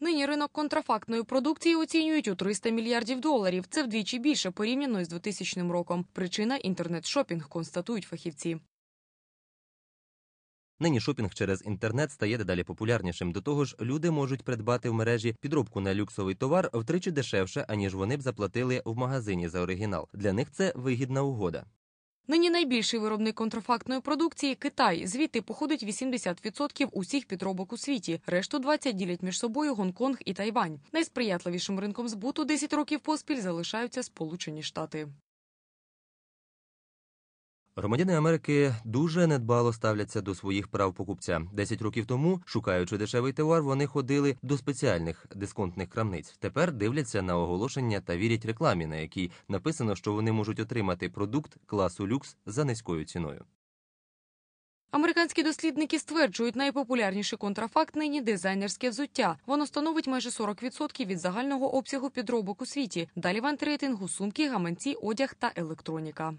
Нині ринок контрафактної продукції оцінюють у 300 мільярдів доларів. Це вдвічі більше порівняно з 2000 роком. Причина інтернет-шопінг, констатують фахівці. Нині шопінг через інтернет стає дедалі популярнішим. До того ж, люди можуть придбати в мережі підробку на люксовий товар втричі дешевше, аніж вони б заплатили в магазині за оригінал. Для них це вигідна угода. Нині найбільший виробник контрафактної продукції Китай. Звідти походить 80% усіх підробок у світі. Решту 20% ділять між собою Гонконг і Тайвань. Найсприятливішим ринком збуту 10 років поспіль залишаються Сполучені Штати. Громадяни Америки дуже недбало ставляться до своїх прав покупця. Десять років тому, шукаючи дешевий товар, вони ходили до спеціальних дисконтних крамниць. Тепер дивляться на оголошення та вірять рекламі, на якій написано, що вони можуть отримати продукт класу люкс за низькою ціною. Американські дослідники стверджують, найпопулярніший контрафакт нині дизайнерське взуття. Воно становить майже 40% від загального обсягу підробок у світі. Далі в антирейтингу сумки, гаманці, одяг та електроніка.